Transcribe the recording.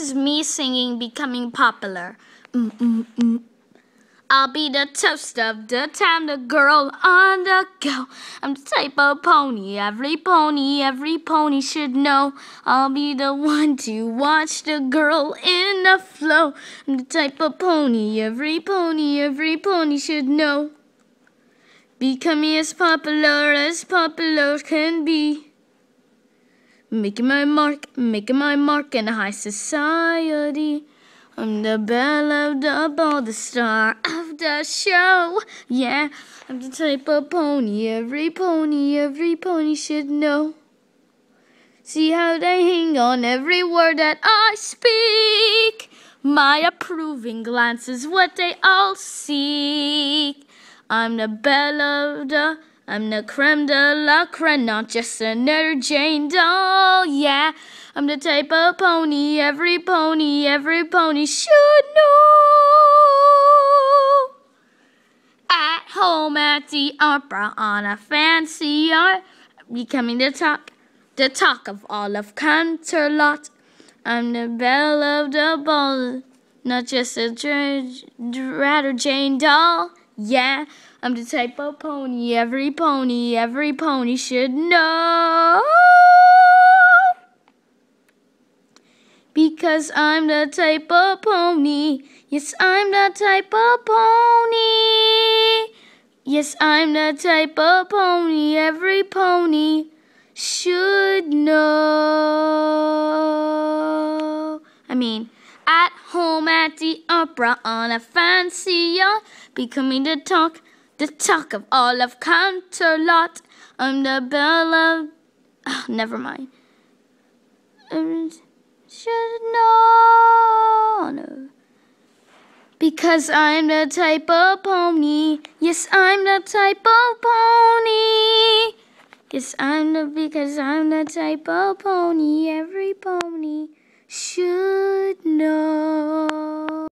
is me singing becoming popular. Mm -mm -mm. I'll be the toast of the time, the girl on the go. I'm the type of pony, every pony, every pony should know. I'll be the one to watch the girl in the flow. I'm the type of pony, every pony, every pony should know. Becoming as popular as popular can be. Making my mark, making my mark in high society. I'm the belle of the ball, the star of the show. Yeah, I'm the type of pony every pony, every pony should know. See how they hang on every word that I speak. My approving glance is what they all seek. I'm the belle of the. I'm the creme de la creme, not just another Jane doll, yeah. I'm the type of pony every pony, every pony should know. At home at the opera on a fancy yacht, becoming the talk, the talk of all of Canterlot. I'm the belle of the ball, not just a rather Jane doll, yeah. I'm the type of pony every pony, every pony should know. Because I'm the type of pony. Yes, I'm the type of pony. Yes, I'm the type of pony every pony should know. I mean, at home at the opera on a fancy yacht, becoming the talk the talk of all of Canterlot. I'm the belle of. Oh, never mind. And um, should know. No. Because I'm the type of pony. Yes, I'm the type of pony. Yes, I'm the because I'm the type of pony every